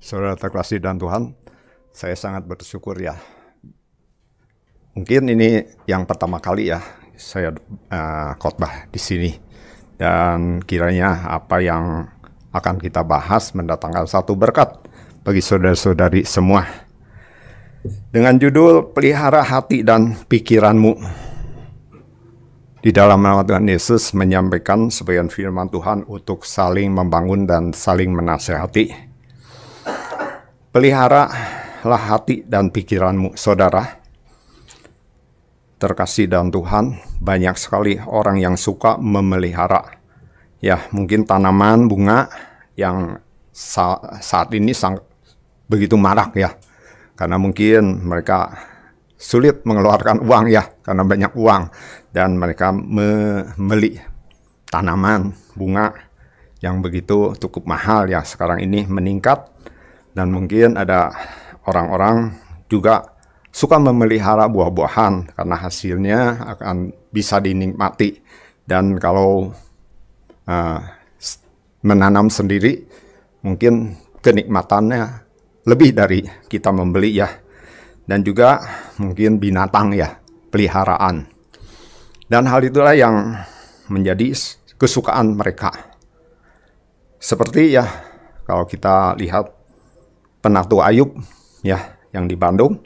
Saudara terkasih dan Tuhan, saya sangat bersyukur ya. Mungkin ini yang pertama kali ya saya uh, khotbah di sini. Dan kiranya apa yang akan kita bahas mendatangkan satu berkat bagi saudara-saudari semua. Dengan judul Pelihara Hati dan Pikiranmu. Di dalam nama Tuhan Yesus menyampaikan sebagian firman Tuhan untuk saling membangun dan saling menasehati Pelihara lah hati dan pikiranmu, saudara. Terkasih dalam Tuhan, banyak sekali orang yang suka memelihara. Ya, mungkin tanaman bunga yang sa saat ini sang begitu marak ya. Karena mungkin mereka sulit mengeluarkan uang ya, karena banyak uang. Dan mereka membeli tanaman bunga yang begitu cukup mahal ya sekarang ini meningkat dan mungkin ada orang-orang juga suka memelihara buah-buahan karena hasilnya akan bisa dinikmati. Dan kalau uh, menanam sendiri, mungkin kenikmatannya lebih dari kita membeli ya. Dan juga mungkin binatang ya, peliharaan. Dan hal itulah yang menjadi kesukaan mereka. Seperti ya, kalau kita lihat Penatu Ayub ya yang di Bandung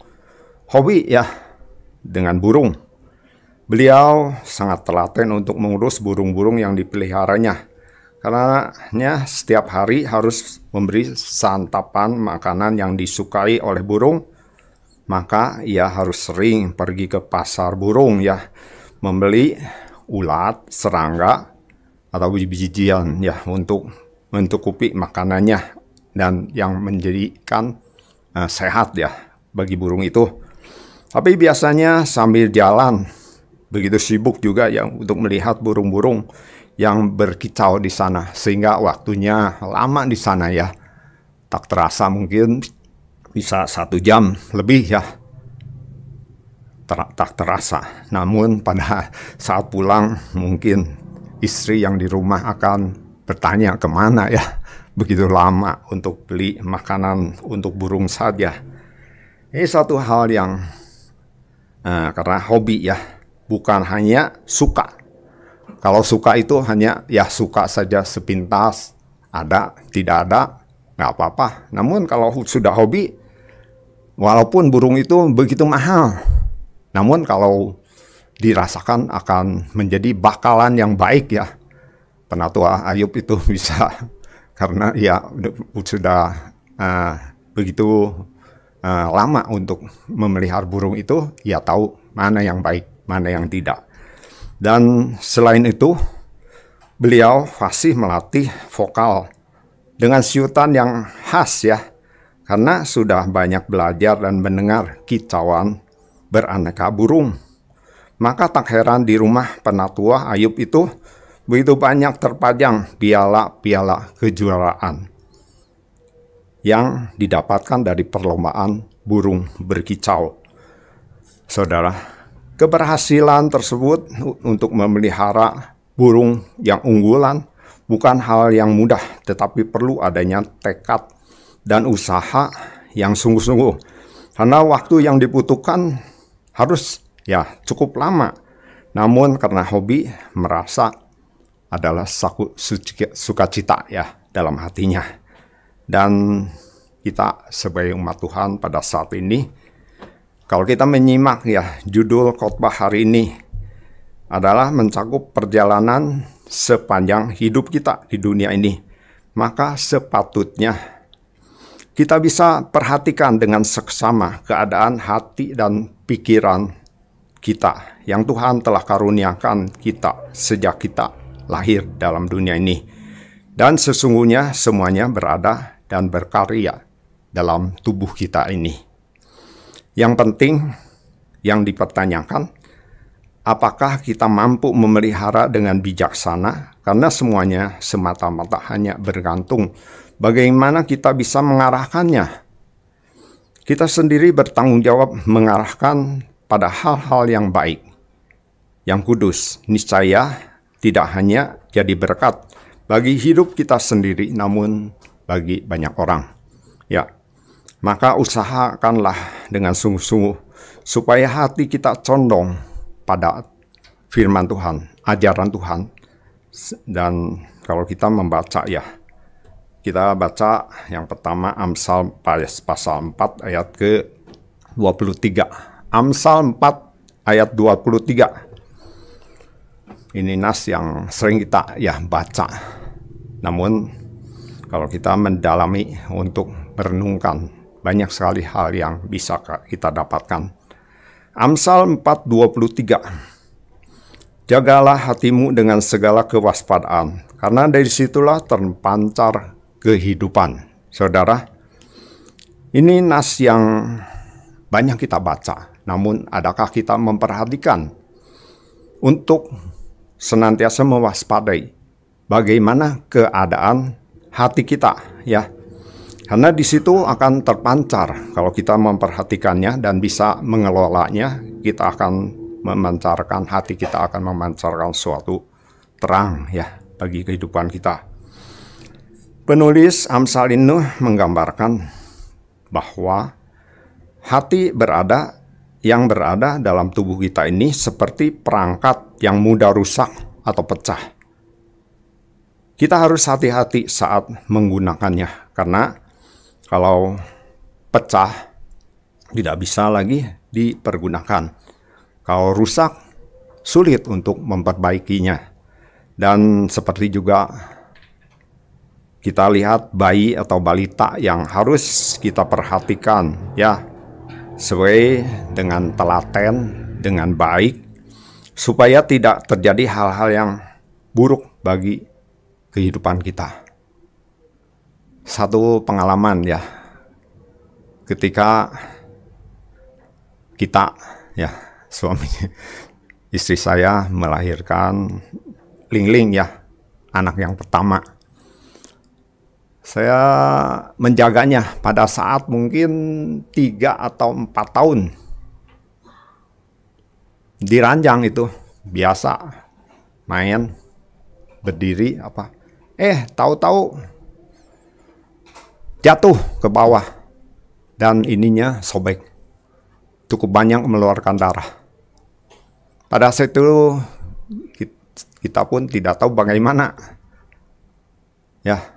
hobi ya dengan burung. Beliau sangat telaten untuk mengurus burung-burung yang dipeliharanya. Karenanya setiap hari harus memberi santapan makanan yang disukai oleh burung. Maka ia harus sering pergi ke pasar burung ya. Membeli ulat, serangga, atau biji-bijian ya untuk mencukupi makanannya dan yang menjadikan uh, sehat ya bagi burung itu. Tapi biasanya sambil jalan begitu sibuk juga yang untuk melihat burung-burung yang berkicau di sana sehingga waktunya lama di sana ya. Tak terasa mungkin bisa satu jam lebih ya. Ter tak terasa. Namun pada saat pulang mungkin istri yang di rumah akan bertanya kemana ya begitu lama untuk beli makanan untuk burung saja. Ini satu hal yang nah, karena hobi ya, bukan hanya suka. Kalau suka itu hanya ya suka saja sepintas, ada, tidak ada, nggak apa-apa. Namun kalau sudah hobi, walaupun burung itu begitu mahal, namun kalau dirasakan akan menjadi bakalan yang baik ya. Penatua Ayub itu bisa karena ya sudah uh, begitu uh, lama untuk memelihara burung itu ya tahu mana yang baik mana yang tidak dan selain itu beliau fasih melatih vokal dengan siutan yang khas ya karena sudah banyak belajar dan mendengar kicauan beraneka burung maka tak heran di rumah penatua Ayub itu begitu banyak terpajang piala-piala kejuaraan yang didapatkan dari perlombaan burung berkicau. Saudara, keberhasilan tersebut untuk memelihara burung yang unggulan bukan hal yang mudah, tetapi perlu adanya tekad dan usaha yang sungguh-sungguh. Karena waktu yang dibutuhkan harus ya cukup lama. Namun karena hobi merasa adalah saku, sukacita ya dalam hatinya. Dan kita sebagai umat Tuhan pada saat ini, kalau kita menyimak ya judul khotbah hari ini adalah mencakup perjalanan sepanjang hidup kita di dunia ini. Maka sepatutnya kita bisa perhatikan dengan seksama keadaan hati dan pikiran kita yang Tuhan telah karuniakan kita sejak kita lahir dalam dunia ini. Dan sesungguhnya semuanya berada dan berkarya dalam tubuh kita ini. Yang penting yang dipertanyakan, apakah kita mampu memelihara dengan bijaksana karena semuanya semata-mata hanya bergantung bagaimana kita bisa mengarahkannya. Kita sendiri bertanggung jawab mengarahkan pada hal-hal yang baik, yang kudus, niscaya tidak hanya jadi berkat bagi hidup kita sendiri namun bagi banyak orang. Ya. Maka usahakanlah dengan sungguh-sungguh supaya hati kita condong pada firman Tuhan, ajaran Tuhan. Dan kalau kita membaca ya, kita baca yang pertama Amsal pasal 4 ayat ke 23. Amsal 4 ayat 23 ini nas yang sering kita ya baca. Namun kalau kita mendalami untuk merenungkan banyak sekali hal yang bisa kita dapatkan. Amsal 4:23 Jagalah hatimu dengan segala kewaspadaan, karena dari situlah terpancar kehidupan. Saudara, ini nas yang banyak kita baca, namun adakah kita memperhatikan untuk senantiasa mewaspadai bagaimana keadaan hati kita ya. Karena di situ akan terpancar kalau kita memperhatikannya dan bisa mengelolanya, kita akan memancarkan hati kita akan memancarkan suatu terang ya bagi kehidupan kita. Penulis Amsal ini menggambarkan bahwa hati berada yang berada dalam tubuh kita ini seperti perangkat yang mudah rusak atau pecah. Kita harus hati-hati saat menggunakannya, karena kalau pecah tidak bisa lagi dipergunakan. Kalau rusak, sulit untuk memperbaikinya. Dan seperti juga kita lihat bayi atau balita yang harus kita perhatikan ya sesuai dengan telaten, dengan baik, supaya tidak terjadi hal-hal yang buruk bagi kehidupan kita. Satu pengalaman ya, ketika kita ya suami istri saya melahirkan Lingling -ling, ya anak yang pertama saya menjaganya pada saat mungkin tiga atau empat tahun. Diranjang itu biasa main berdiri apa. Eh, tahu-tahu jatuh ke bawah dan ininya sobek. Cukup banyak mengeluarkan darah pada saat itu kita pun tidak tahu bagaimana ya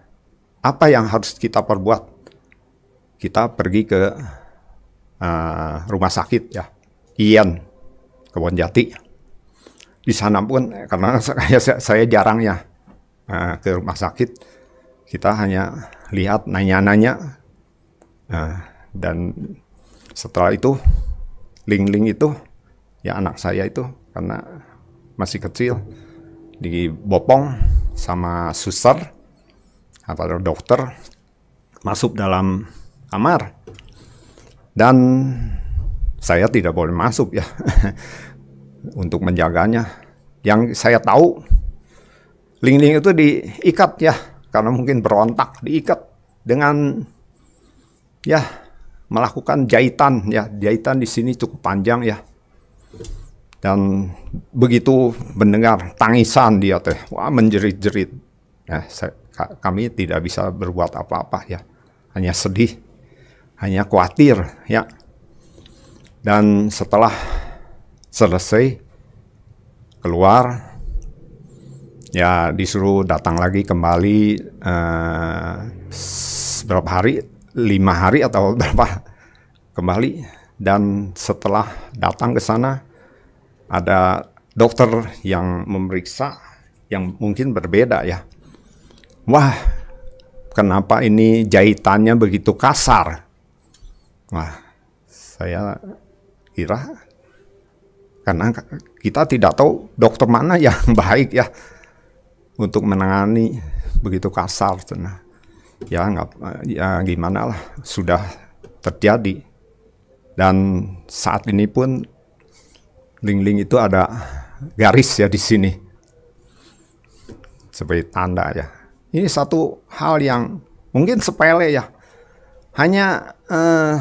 apa yang harus kita perbuat? Kita pergi ke uh, rumah sakit ya, Ian, Kebon Jati. Di sana pun karena saya, saya jarang ya uh, ke rumah sakit, kita hanya lihat nanya-nanya uh, dan setelah itu link-link itu ya anak saya itu karena masih kecil di dibopong sama suster atau dokter masuk dalam kamar dan saya tidak boleh masuk ya untuk menjaganya yang saya tahu lingling itu diikat ya karena mungkin berontak diikat dengan ya melakukan jahitan ya jahitan di sini cukup panjang ya dan begitu mendengar tangisan dia teh wah menjerit-jerit ya, saya, kami tidak bisa berbuat apa-apa ya. Hanya sedih, hanya khawatir ya. Dan setelah selesai keluar ya disuruh datang lagi kembali eh, berapa hari lima hari atau berapa kembali dan setelah datang ke sana ada dokter yang memeriksa yang mungkin berbeda ya wah kenapa ini jahitannya begitu kasar? Wah, saya kira karena kita tidak tahu dokter mana yang baik ya untuk menangani begitu kasar. Nah, ya nggak ya gimana lah sudah terjadi dan saat ini pun link-link itu ada garis ya di sini sebagai tanda ya ini satu hal yang mungkin sepele ya. Hanya eh,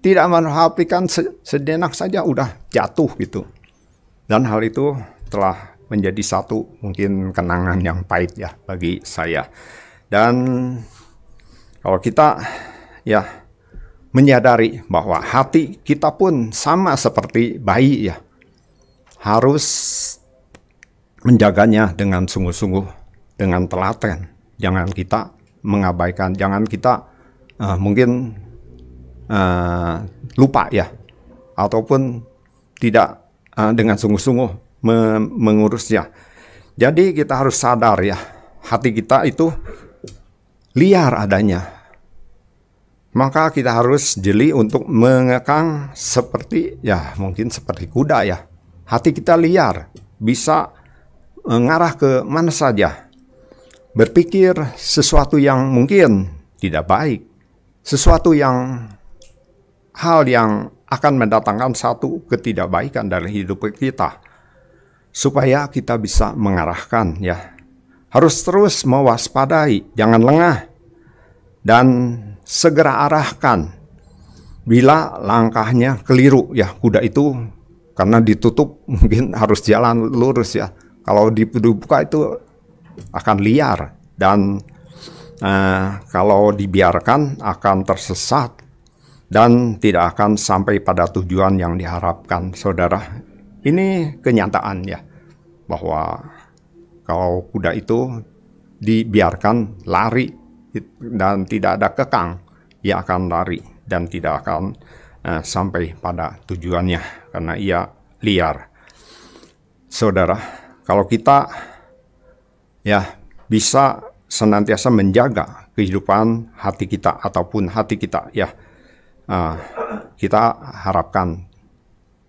tidak menghapikan sedenak saja udah jatuh gitu. Dan hal itu telah menjadi satu mungkin kenangan yang pahit ya bagi saya. Dan kalau kita ya menyadari bahwa hati kita pun sama seperti bayi ya. Harus menjaganya dengan sungguh-sungguh dengan telaten. Jangan kita mengabaikan, jangan kita uh, mungkin uh, lupa ya, ataupun tidak uh, dengan sungguh-sungguh me mengurusnya. Jadi kita harus sadar ya, hati kita itu liar adanya. Maka kita harus jeli untuk mengekang seperti ya mungkin seperti kuda ya. Hati kita liar, bisa mengarah ke mana saja berpikir sesuatu yang mungkin tidak baik, sesuatu yang hal yang akan mendatangkan satu ketidakbaikan dalam hidup kita, supaya kita bisa mengarahkan ya. Harus terus mewaspadai, jangan lengah, dan segera arahkan bila langkahnya keliru ya kuda itu karena ditutup mungkin harus jalan lurus ya kalau dibuka itu akan liar dan eh, kalau dibiarkan akan tersesat dan tidak akan sampai pada tujuan yang diharapkan saudara ini kenyataan ya bahwa kalau kuda itu dibiarkan lari dan tidak ada kekang ia akan lari dan tidak akan eh, sampai pada tujuannya karena ia liar saudara kalau kita ya bisa senantiasa menjaga kehidupan hati kita ataupun hati kita ya uh, kita harapkan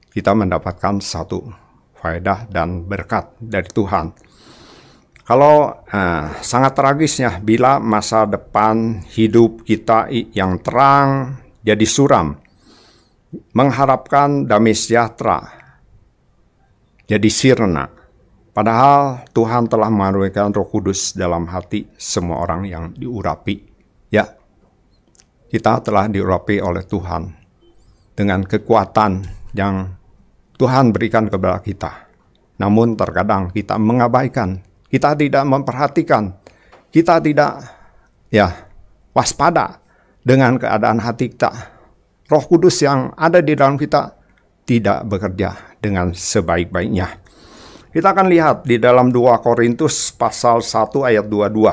kita mendapatkan satu faedah dan berkat dari Tuhan. Kalau uh, sangat tragisnya bila masa depan hidup kita yang terang jadi suram, mengharapkan damai sejahtera jadi sirna Padahal Tuhan telah mengaruhkan Roh Kudus dalam hati semua orang yang diurapi. Ya, kita telah diurapi oleh Tuhan dengan kekuatan yang Tuhan berikan kepada kita. Namun terkadang kita mengabaikan, kita tidak memperhatikan, kita tidak ya waspada dengan keadaan hati kita. Roh Kudus yang ada di dalam kita tidak bekerja dengan sebaik-baiknya. Kita akan lihat di dalam 2 Korintus pasal 1 ayat 22.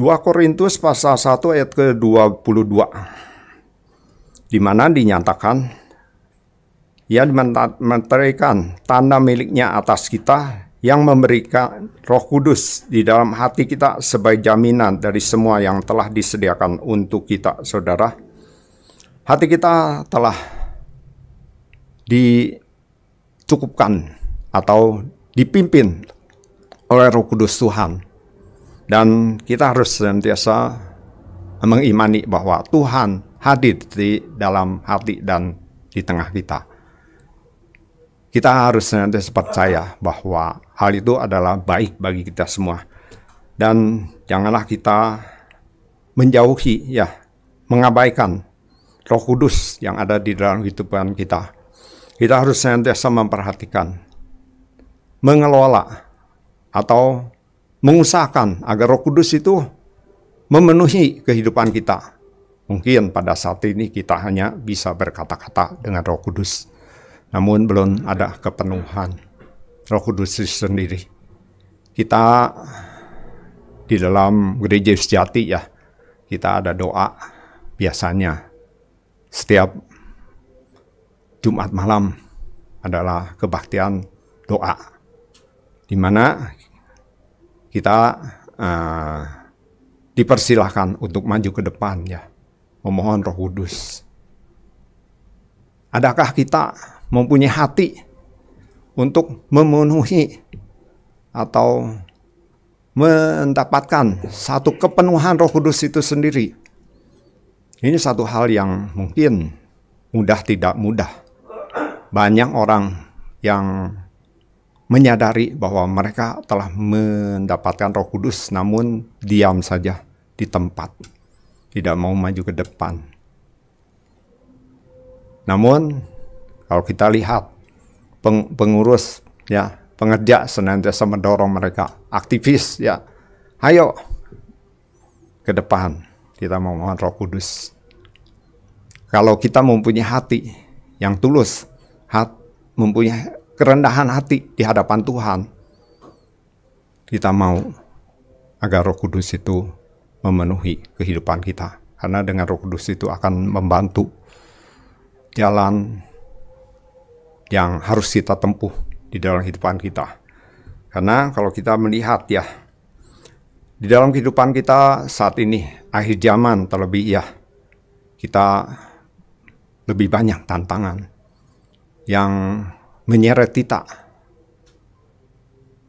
2 Korintus pasal 1 ayat ke-22 di mana dinyatakan ia menterikan tanda miliknya atas kita yang memberikan roh kudus di dalam hati kita sebagai jaminan dari semua yang telah disediakan untuk kita saudara hati kita telah di dicukupkan atau dipimpin oleh Roh Kudus Tuhan. Dan kita harus senantiasa mengimani bahwa Tuhan hadir di dalam hati dan di tengah kita. Kita harus senantiasa percaya bahwa hal itu adalah baik bagi kita semua. Dan janganlah kita menjauhi ya, mengabaikan Roh Kudus yang ada di dalam kehidupan kita kita harus senantiasa memperhatikan, mengelola, atau mengusahakan agar Roh Kudus itu memenuhi kehidupan kita. Mungkin pada saat ini kita hanya bisa berkata-kata dengan Roh Kudus, namun belum ada kepenuhan Roh Kudus sendiri. Kita di dalam gereja sejati ya, kita ada doa biasanya setiap Jumat malam adalah kebaktian doa, di mana kita uh, dipersilahkan untuk maju ke depan ya, memohon Roh Kudus. Adakah kita mempunyai hati untuk memenuhi atau mendapatkan satu kepenuhan Roh Kudus itu sendiri? Ini satu hal yang mungkin mudah tidak mudah banyak orang yang menyadari bahwa mereka telah mendapatkan Roh Kudus, namun diam saja di tempat, tidak mau maju ke depan. Namun, kalau kita lihat peng pengurus, ya pengerja senantiasa mendorong mereka, aktivis, ya, ayo ke depan, kita mau mohon Roh Kudus. Kalau kita mempunyai hati yang tulus, hat, mempunyai kerendahan hati di hadapan Tuhan. Kita mau agar Roh Kudus itu memenuhi kehidupan kita, karena dengan Roh Kudus itu akan membantu jalan yang harus kita tempuh di dalam kehidupan kita. Karena kalau kita melihat ya, di dalam kehidupan kita saat ini, akhir zaman terlebih ya, kita lebih banyak tantangan yang menyeret kita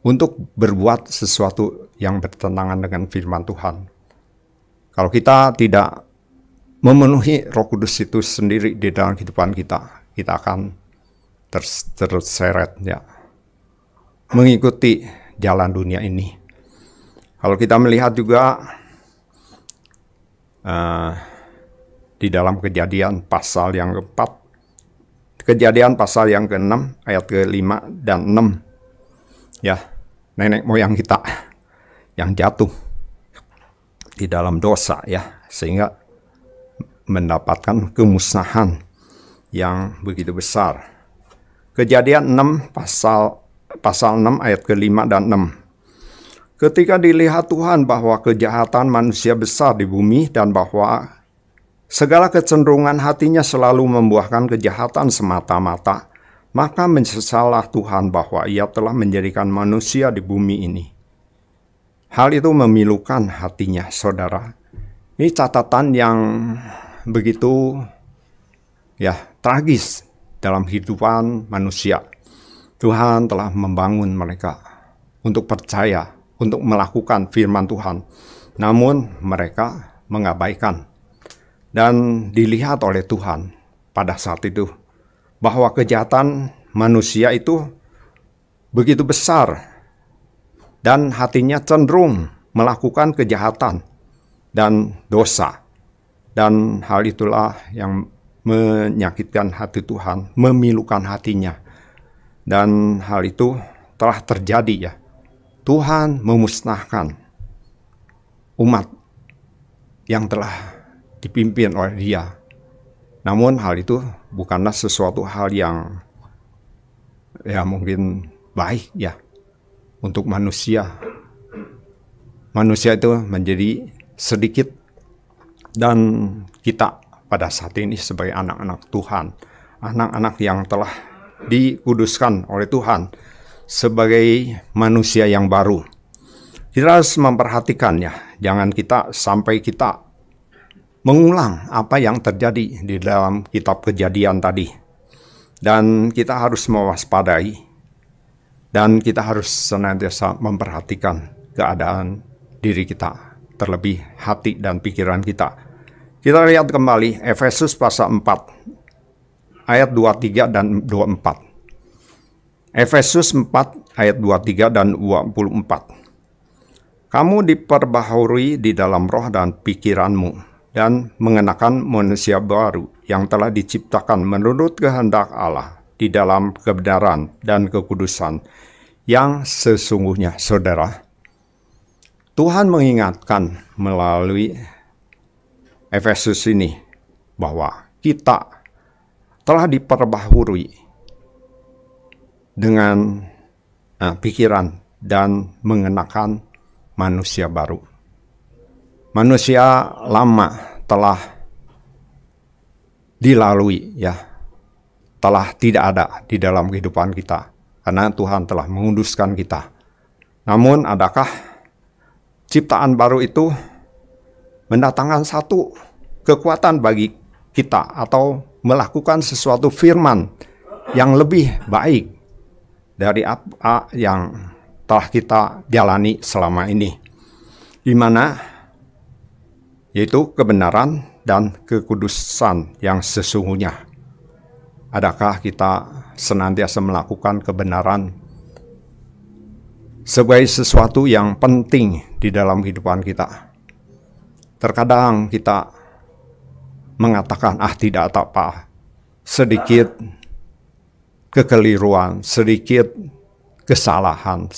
untuk berbuat sesuatu yang bertentangan dengan firman Tuhan. Kalau kita tidak memenuhi Roh Kudus itu sendiri di dalam kehidupan kita, kita akan terseret ya mengikuti jalan dunia ini. Kalau kita melihat juga uh, di dalam kejadian pasal yang keempat Kejadian pasal yang ke-6 ayat ke-5 dan 6. Ya, nenek moyang kita yang jatuh di dalam dosa ya, sehingga mendapatkan kemusnahan yang begitu besar. Kejadian 6 pasal pasal 6 ayat ke-5 dan 6. Ketika dilihat Tuhan bahwa kejahatan manusia besar di bumi dan bahwa segala kecenderungan hatinya selalu membuahkan kejahatan semata-mata, maka menyesallah Tuhan bahwa ia telah menjadikan manusia di bumi ini. Hal itu memilukan hatinya, saudara. Ini catatan yang begitu ya tragis dalam kehidupan manusia. Tuhan telah membangun mereka untuk percaya, untuk melakukan firman Tuhan. Namun mereka mengabaikan dan dilihat oleh Tuhan pada saat itu bahwa kejahatan manusia itu begitu besar dan hatinya cenderung melakukan kejahatan dan dosa. Dan hal itulah yang menyakitkan hati Tuhan, memilukan hatinya. Dan hal itu telah terjadi ya. Tuhan memusnahkan umat yang telah dipimpin oleh dia. Namun hal itu bukanlah sesuatu hal yang ya mungkin baik ya untuk manusia. Manusia itu menjadi sedikit dan kita pada saat ini sebagai anak-anak Tuhan, anak-anak yang telah dikuduskan oleh Tuhan sebagai manusia yang baru. Kita harus memperhatikannya. jangan kita sampai kita mengulang apa yang terjadi di dalam kitab kejadian tadi. Dan kita harus mewaspadai dan kita harus senantiasa memperhatikan keadaan diri kita, terlebih hati dan pikiran kita. Kita lihat kembali Efesus pasal 4 ayat 23 dan 24. Efesus 4 ayat 23 dan 24. Kamu diperbaharui di dalam roh dan pikiranmu dan mengenakan manusia baru yang telah diciptakan menurut kehendak Allah di dalam kebenaran dan kekudusan yang sesungguhnya saudara. Tuhan mengingatkan melalui Efesus ini bahwa kita telah diperbaharui dengan eh, pikiran dan mengenakan manusia baru manusia lama telah dilalui ya telah tidak ada di dalam kehidupan kita karena Tuhan telah menguduskan kita. Namun adakah ciptaan baru itu mendatangkan satu kekuatan bagi kita atau melakukan sesuatu firman yang lebih baik dari apa yang telah kita jalani selama ini. Di mana yaitu kebenaran dan kekudusan yang sesungguhnya. Adakah kita senantiasa melakukan kebenaran sebagai sesuatu yang penting di dalam kehidupan kita? Terkadang kita mengatakan, "Ah, tidak apa-apa, sedikit kekeliruan, sedikit kesalahan,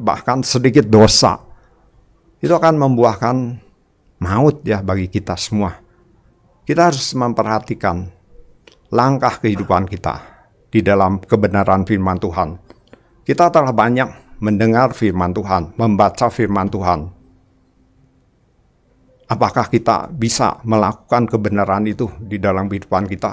bahkan sedikit dosa." Itu akan membuahkan maut ya bagi kita semua. Kita harus memperhatikan langkah kehidupan kita di dalam kebenaran firman Tuhan. Kita telah banyak mendengar firman Tuhan, membaca firman Tuhan. Apakah kita bisa melakukan kebenaran itu di dalam kehidupan kita?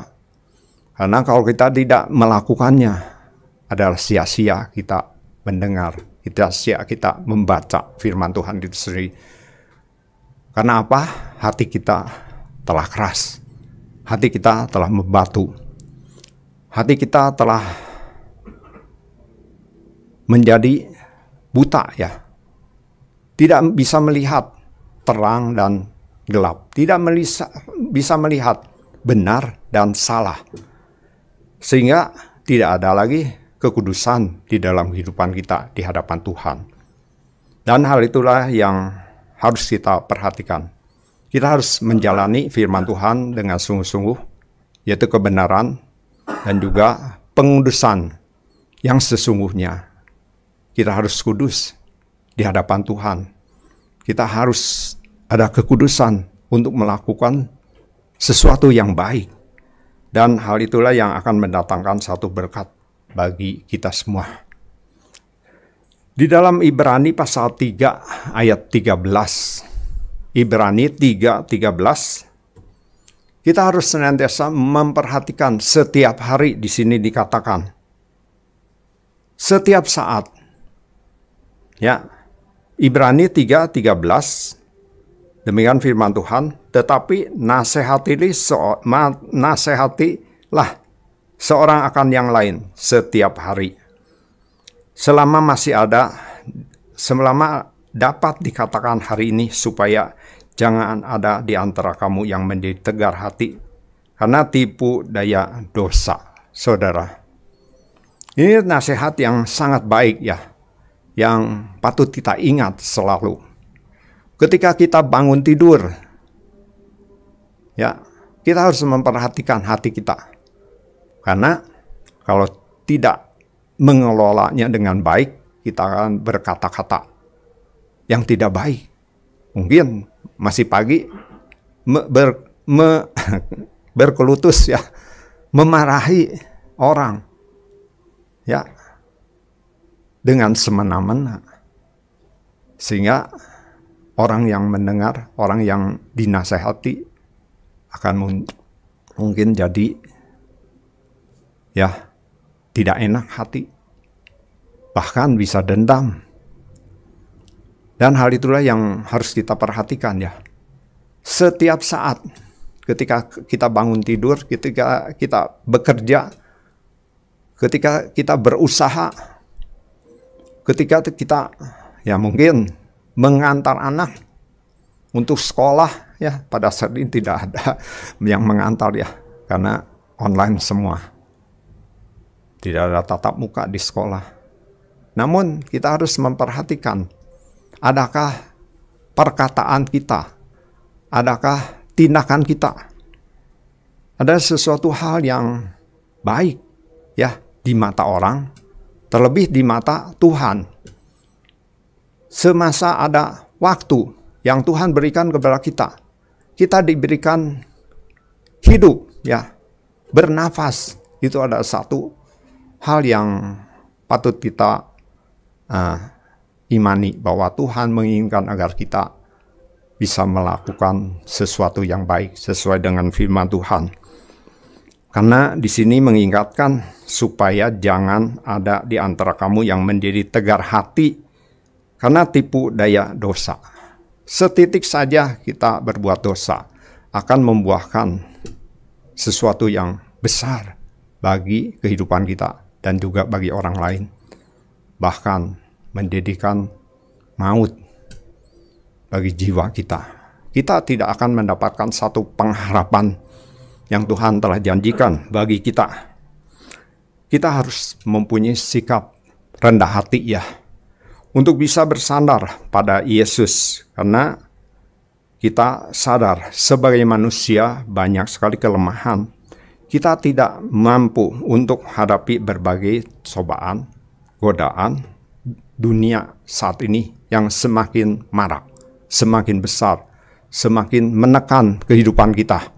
Karena kalau kita tidak melakukannya, adalah sia-sia kita mendengar, kita sia kita membaca firman Tuhan itu sendiri karena apa? Hati kita telah keras. Hati kita telah membatu. Hati kita telah menjadi buta ya. Tidak bisa melihat terang dan gelap. Tidak melisa, bisa melihat benar dan salah. Sehingga tidak ada lagi kekudusan di dalam kehidupan kita di hadapan Tuhan. Dan hal itulah yang harus kita perhatikan. Kita harus menjalani firman Tuhan dengan sungguh-sungguh, yaitu kebenaran dan juga pengudusan yang sesungguhnya. Kita harus kudus di hadapan Tuhan. Kita harus ada kekudusan untuk melakukan sesuatu yang baik. Dan hal itulah yang akan mendatangkan satu berkat bagi kita semua. Di dalam Ibrani pasal 3 ayat 13. Ibrani 3 13 kita harus senantiasa memperhatikan setiap hari di sini dikatakan. Setiap saat. Ya. Ibrani 3 13 demikian firman Tuhan, tetapi nasihatilah nasihatilah seorang akan yang lain setiap hari selama masih ada, selama dapat dikatakan hari ini supaya jangan ada di antara kamu yang menjadi tegar hati karena tipu daya dosa, saudara. Ini nasihat yang sangat baik ya, yang patut kita ingat selalu. Ketika kita bangun tidur, ya kita harus memperhatikan hati kita. Karena kalau tidak mengelolanya dengan baik, kita akan berkata-kata yang tidak baik. Mungkin masih pagi me, ber, me, berkelutus ya, memarahi orang ya dengan semena-mena sehingga orang yang mendengar, orang yang dinasehati akan mungkin jadi ya tidak enak hati, bahkan bisa dendam. Dan hal itulah yang harus kita perhatikan ya. Setiap saat ketika kita bangun tidur, ketika kita bekerja, ketika kita berusaha, ketika kita ya mungkin mengantar anak untuk sekolah ya pada saat ini tidak ada yang mengantar ya karena online semua. Tidak ada tatap muka di sekolah. Namun kita harus memperhatikan adakah perkataan kita? Adakah tindakan kita? Ada sesuatu hal yang baik ya di mata orang, terlebih di mata Tuhan. Semasa ada waktu yang Tuhan berikan kepada kita, kita diberikan hidup ya, bernafas. Itu ada satu hal yang patut kita uh, imani bahwa Tuhan menginginkan agar kita bisa melakukan sesuatu yang baik sesuai dengan firman Tuhan. Karena di sini mengingatkan supaya jangan ada di antara kamu yang menjadi tegar hati karena tipu daya dosa. Setitik saja kita berbuat dosa akan membuahkan sesuatu yang besar bagi kehidupan kita dan juga bagi orang lain, bahkan mendidikan maut bagi jiwa kita. Kita tidak akan mendapatkan satu pengharapan yang Tuhan telah janjikan bagi kita. Kita harus mempunyai sikap rendah hati ya untuk bisa bersandar pada Yesus karena kita sadar sebagai manusia banyak sekali kelemahan kita tidak mampu untuk hadapi berbagai cobaan, godaan dunia saat ini yang semakin marak, semakin besar, semakin menekan kehidupan kita.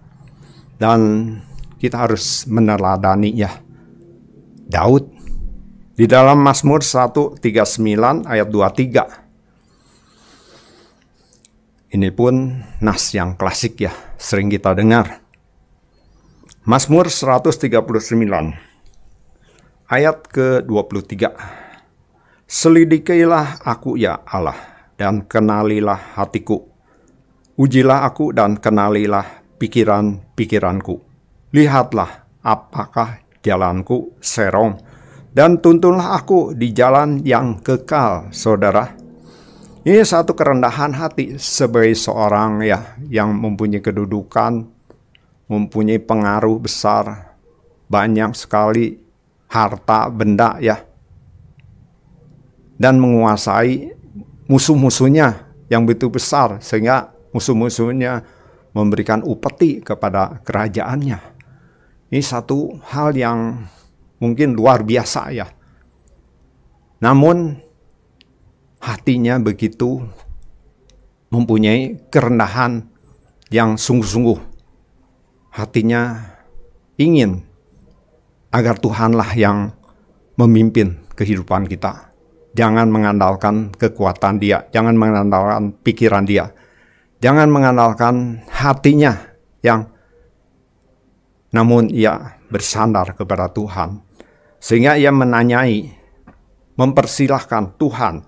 Dan kita harus meneladani ya Daud di dalam Mazmur 139 ayat 23. Ini pun nas yang klasik ya, sering kita dengar. Mazmur 139 ayat ke-23 Selidikilah aku ya Allah dan kenalilah hatiku Ujilah aku dan kenalilah pikiran-pikiranku Lihatlah apakah jalanku serong dan tuntunlah aku di jalan yang kekal saudara ini satu kerendahan hati sebagai seorang ya yang mempunyai kedudukan mempunyai pengaruh besar, banyak sekali harta benda ya, dan menguasai musuh-musuhnya yang begitu besar sehingga musuh-musuhnya memberikan upeti kepada kerajaannya. Ini satu hal yang mungkin luar biasa ya. Namun hatinya begitu mempunyai kerendahan yang sungguh-sungguh hatinya ingin agar Tuhanlah yang memimpin kehidupan kita. Jangan mengandalkan kekuatan dia, jangan mengandalkan pikiran dia. Jangan mengandalkan hatinya yang namun ia bersandar kepada Tuhan. Sehingga ia menanyai, mempersilahkan Tuhan,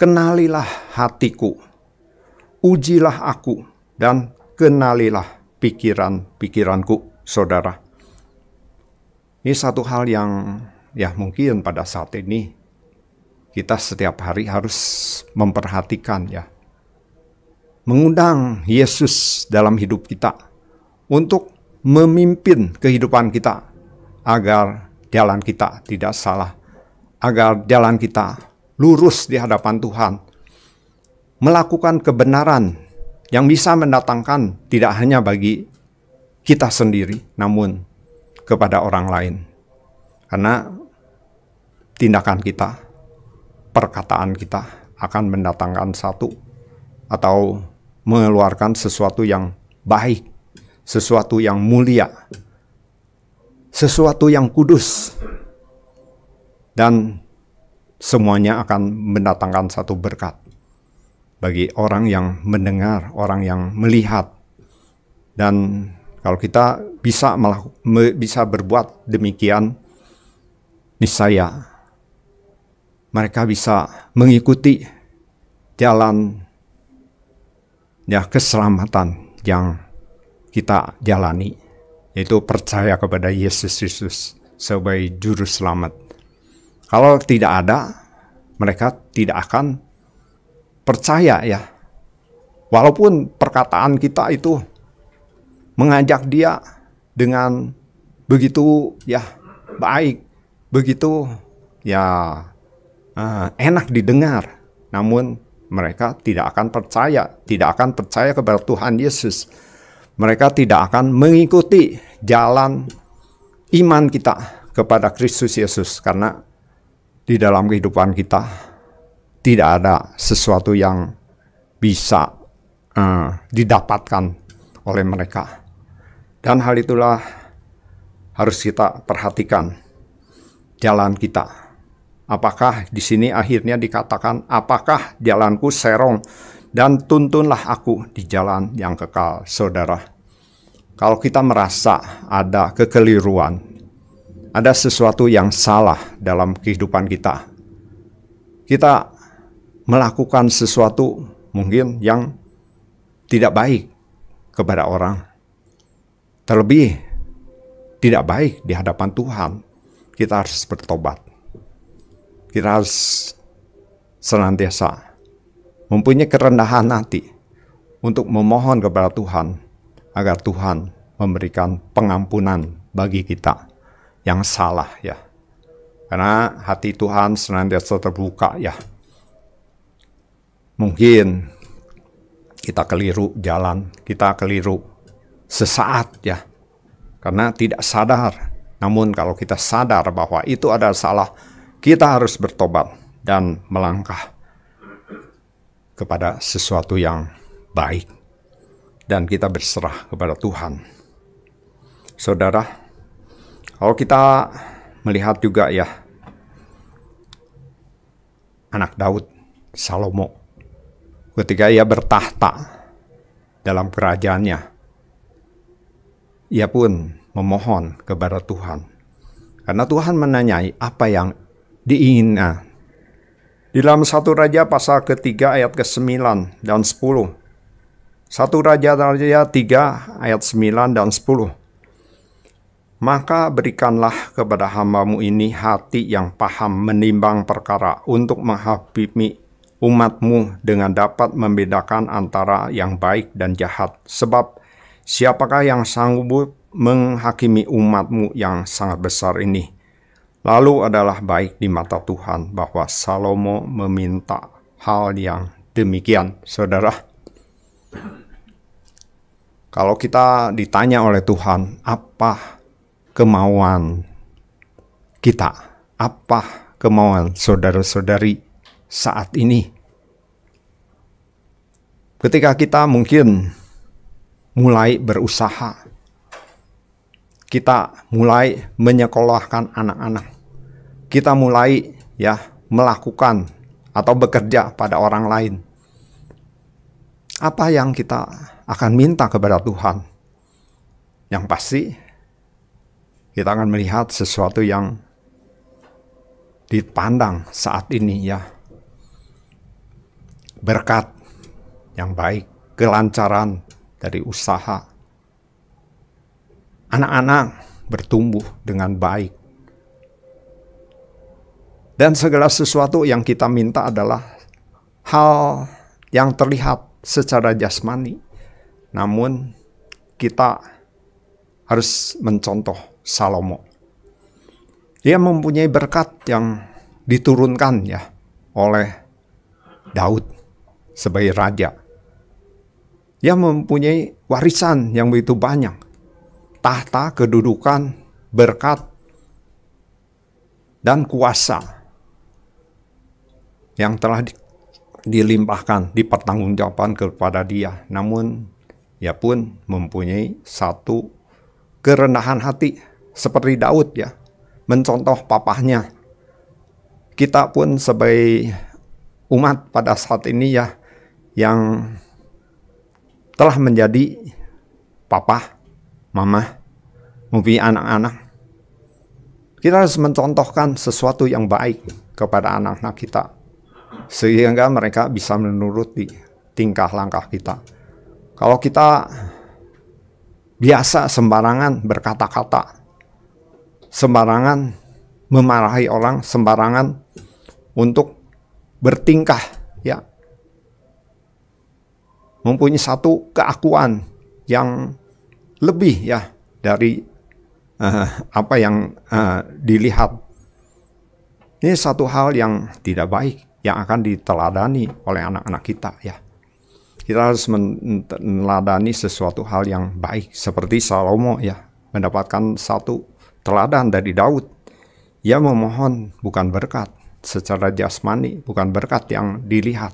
kenalilah hatiku, ujilah aku, dan kenalilah pikiran-pikiranku, saudara. Ini satu hal yang ya mungkin pada saat ini kita setiap hari harus memperhatikan ya. Mengundang Yesus dalam hidup kita untuk memimpin kehidupan kita agar jalan kita tidak salah, agar jalan kita lurus di hadapan Tuhan. Melakukan kebenaran yang bisa mendatangkan tidak hanya bagi kita sendiri, namun kepada orang lain. Karena tindakan kita, perkataan kita akan mendatangkan satu atau mengeluarkan sesuatu yang baik, sesuatu yang mulia, sesuatu yang kudus. Dan semuanya akan mendatangkan satu berkat bagi orang yang mendengar, orang yang melihat. Dan kalau kita bisa bisa berbuat demikian, niscaya mereka bisa mengikuti jalan ya keselamatan yang kita jalani, yaitu percaya kepada Yesus Kristus sebagai juru selamat. Kalau tidak ada, mereka tidak akan percaya ya. Walaupun perkataan kita itu mengajak dia dengan begitu ya baik, begitu ya eh, enak didengar. Namun mereka tidak akan percaya, tidak akan percaya kepada Tuhan Yesus. Mereka tidak akan mengikuti jalan iman kita kepada Kristus Yesus karena di dalam kehidupan kita tidak ada sesuatu yang bisa uh, didapatkan oleh mereka. Dan hal itulah harus kita perhatikan jalan kita. Apakah di sini akhirnya dikatakan apakah jalanku serong dan tuntunlah aku di jalan yang kekal, Saudara. Kalau kita merasa ada kekeliruan, ada sesuatu yang salah dalam kehidupan kita, kita melakukan sesuatu mungkin yang tidak baik kepada orang. Terlebih tidak baik di hadapan Tuhan. Kita harus bertobat. Kita harus senantiasa mempunyai kerendahan hati untuk memohon kepada Tuhan agar Tuhan memberikan pengampunan bagi kita yang salah ya. Karena hati Tuhan senantiasa terbuka ya mungkin kita keliru jalan, kita keliru sesaat ya. Karena tidak sadar. Namun kalau kita sadar bahwa itu ada salah, kita harus bertobat dan melangkah kepada sesuatu yang baik. Dan kita berserah kepada Tuhan. Saudara, kalau kita melihat juga ya, anak Daud, Salomo, ketika ia bertahta dalam kerajaannya. Ia pun memohon kepada Tuhan. Karena Tuhan menanyai apa yang diinginkan. Di dalam satu raja pasal ketiga ayat ke-9 dan sepuluh, Satu raja raja 3 ayat sembilan dan sepuluh, Maka berikanlah kepada hambamu ini hati yang paham menimbang perkara untuk menghabimi umatmu dengan dapat membedakan antara yang baik dan jahat. Sebab siapakah yang sanggup menghakimi umatmu yang sangat besar ini? Lalu adalah baik di mata Tuhan bahwa Salomo meminta hal yang demikian, saudara. Kalau kita ditanya oleh Tuhan, apa kemauan kita? Apa kemauan saudara-saudari? saat ini. Ketika kita mungkin mulai berusaha, kita mulai menyekolahkan anak-anak, kita mulai ya melakukan atau bekerja pada orang lain. Apa yang kita akan minta kepada Tuhan? Yang pasti kita akan melihat sesuatu yang dipandang saat ini ya berkat yang baik, kelancaran dari usaha. Anak-anak bertumbuh dengan baik. Dan segala sesuatu yang kita minta adalah hal yang terlihat secara jasmani. Namun kita harus mencontoh Salomo. Dia mempunyai berkat yang diturunkan ya oleh Daud sebagai raja ia mempunyai warisan yang begitu banyak, tahta, kedudukan, berkat, dan kuasa yang telah di, dilimpahkan, dipertanggungjawabkan kepada dia. Namun, ia pun mempunyai satu kerendahan hati, seperti Daud ya, mencontoh papahnya. Kita pun sebagai umat pada saat ini ya, yang telah menjadi papa, mama, mungkin anak-anak. Kita harus mencontohkan sesuatu yang baik kepada anak-anak kita sehingga mereka bisa menuruti tingkah langkah kita. Kalau kita biasa sembarangan berkata-kata, sembarangan memarahi orang, sembarangan untuk bertingkah ya mempunyai satu keakuan yang lebih ya dari uh, apa yang uh, dilihat. Ini satu hal yang tidak baik yang akan diteladani oleh anak-anak kita ya. Kita harus meneladani sesuatu hal yang baik seperti Salomo ya mendapatkan satu teladan dari Daud. Ia memohon bukan berkat secara jasmani, bukan berkat yang dilihat,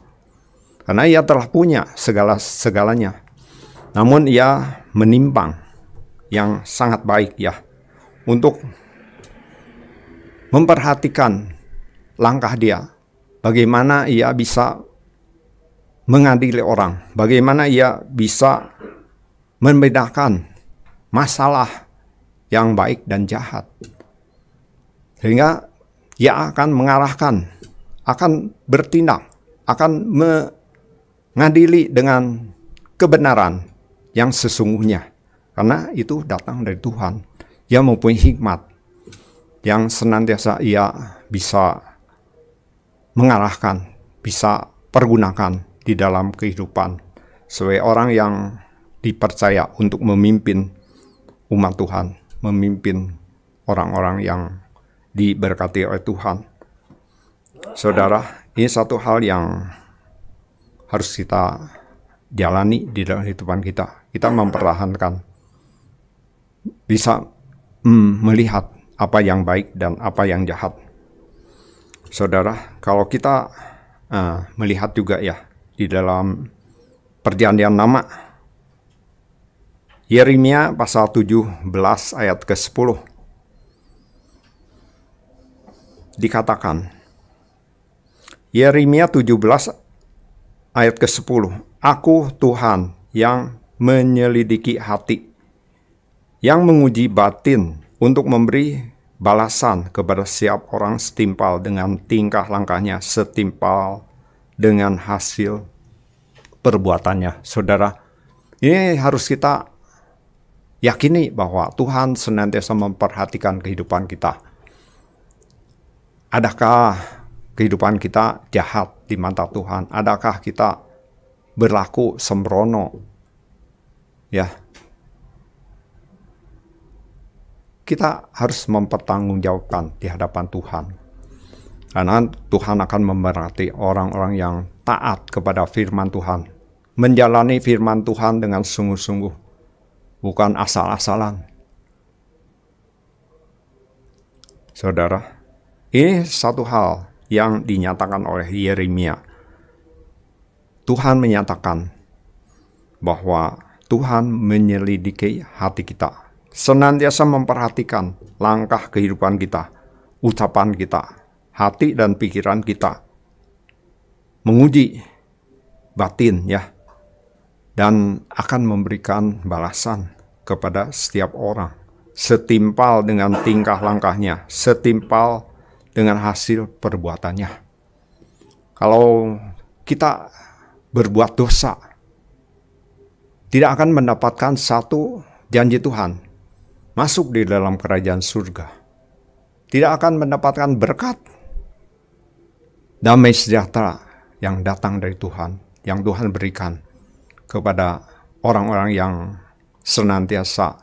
karena ia telah punya segala segalanya. Namun ia menimpang yang sangat baik ya untuk memperhatikan langkah dia. Bagaimana ia bisa mengadili orang, bagaimana ia bisa membedakan masalah yang baik dan jahat. Sehingga ia akan mengarahkan, akan bertindak, akan me ngadili dengan kebenaran yang sesungguhnya. Karena itu datang dari Tuhan. Ia mempunyai hikmat yang senantiasa ia bisa mengarahkan, bisa pergunakan di dalam kehidupan sebagai orang yang dipercaya untuk memimpin umat Tuhan, memimpin orang-orang yang diberkati oleh Tuhan. Saudara, ini satu hal yang harus kita jalani di dalam kehidupan kita. Kita mempertahankan bisa mm, melihat apa yang baik dan apa yang jahat. Saudara, kalau kita uh, melihat juga ya di dalam perjanjian nama Yeremia pasal 17 ayat ke-10 dikatakan Yeremia 17 ayat ke-10. Aku Tuhan yang menyelidiki hati, yang menguji batin untuk memberi balasan kepada siap orang setimpal dengan tingkah langkahnya setimpal dengan hasil perbuatannya. Saudara, ini harus kita yakini bahwa Tuhan senantiasa memperhatikan kehidupan kita. Adakah kehidupan kita jahat di mata Tuhan? Adakah kita berlaku sembrono? Ya. Kita harus mempertanggungjawabkan di hadapan Tuhan. Karena Tuhan akan memberkati orang-orang yang taat kepada firman Tuhan. Menjalani firman Tuhan dengan sungguh-sungguh. Bukan asal-asalan. Saudara, ini satu hal yang dinyatakan oleh Yeremia. Tuhan menyatakan bahwa Tuhan menyelidiki hati kita, senantiasa memperhatikan langkah kehidupan kita, ucapan kita, hati dan pikiran kita, menguji batin ya, dan akan memberikan balasan kepada setiap orang, setimpal dengan tingkah langkahnya, setimpal dengan hasil perbuatannya. Kalau kita berbuat dosa, tidak akan mendapatkan satu janji Tuhan masuk di dalam kerajaan surga. Tidak akan mendapatkan berkat damai sejahtera yang datang dari Tuhan, yang Tuhan berikan kepada orang-orang yang senantiasa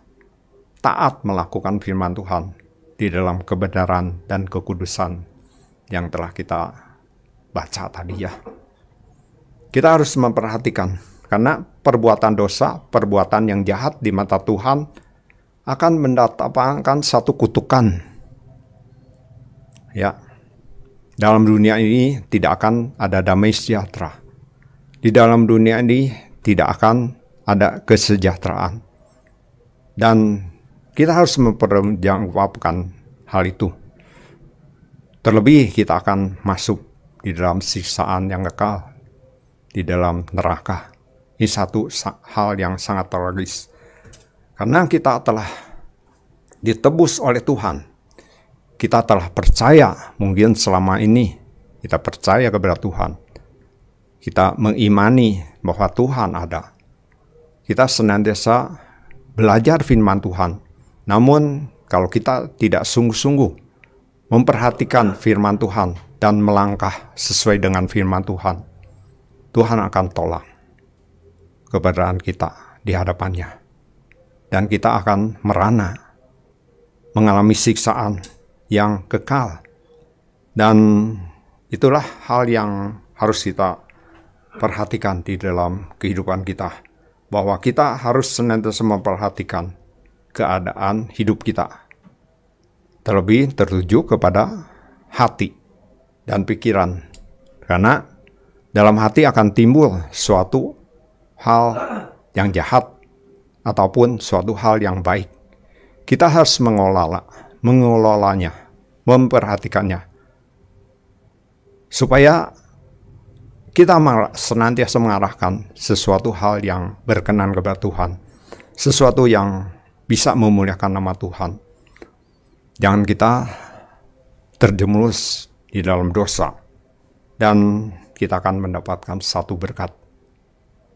taat melakukan firman Tuhan, di dalam kebenaran dan kekudusan yang telah kita baca tadi ya. Kita harus memperhatikan karena perbuatan dosa, perbuatan yang jahat di mata Tuhan akan mendatangkan satu kutukan. Ya. Dalam dunia ini tidak akan ada damai sejahtera. Di dalam dunia ini tidak akan ada kesejahteraan. Dan kita harus memperjangkaukan hal itu. Terlebih kita akan masuk di dalam siksaan yang kekal, di dalam neraka. Ini satu hal yang sangat tragis. Karena kita telah ditebus oleh Tuhan. Kita telah percaya, mungkin selama ini kita percaya kepada Tuhan. Kita mengimani bahwa Tuhan ada. Kita senantiasa belajar firman Tuhan, namun, kalau kita tidak sungguh-sungguh memperhatikan firman Tuhan dan melangkah sesuai dengan firman Tuhan, Tuhan akan tolak keberadaan kita di hadapannya. Dan kita akan merana, mengalami siksaan yang kekal. Dan itulah hal yang harus kita perhatikan di dalam kehidupan kita. Bahwa kita harus senantiasa memperhatikan keadaan hidup kita. Terlebih tertuju kepada hati dan pikiran. Karena dalam hati akan timbul suatu hal yang jahat ataupun suatu hal yang baik. Kita harus mengelola, mengelolanya, memperhatikannya. Supaya kita senantiasa mengarahkan sesuatu hal yang berkenan kepada Tuhan, sesuatu yang bisa memuliakan nama Tuhan. Jangan kita terjemulus di dalam dosa dan kita akan mendapatkan satu berkat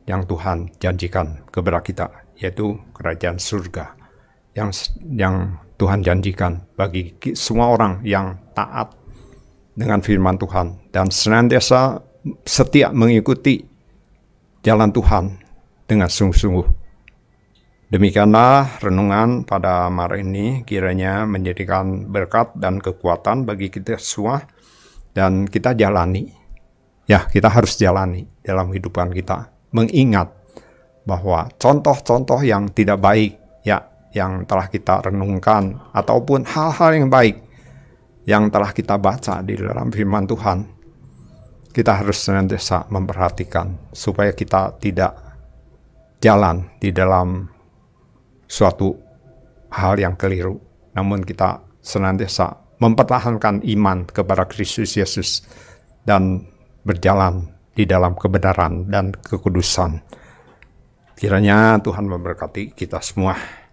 yang Tuhan janjikan kepada kita yaitu kerajaan surga yang yang Tuhan janjikan bagi semua orang yang taat dengan firman Tuhan dan senantiasa setia mengikuti jalan Tuhan dengan sungguh-sungguh. Demikianlah renungan pada malam ini kiranya menjadikan berkat dan kekuatan bagi kita semua dan kita jalani. Ya, kita harus jalani dalam kehidupan kita. Mengingat bahwa contoh-contoh yang tidak baik ya yang telah kita renungkan ataupun hal-hal yang baik yang telah kita baca di dalam firman Tuhan kita harus senantiasa memperhatikan supaya kita tidak jalan di dalam suatu hal yang keliru. Namun kita senantiasa mempertahankan iman kepada Kristus Yesus dan berjalan di dalam kebenaran dan kekudusan. Kiranya Tuhan memberkati kita semua.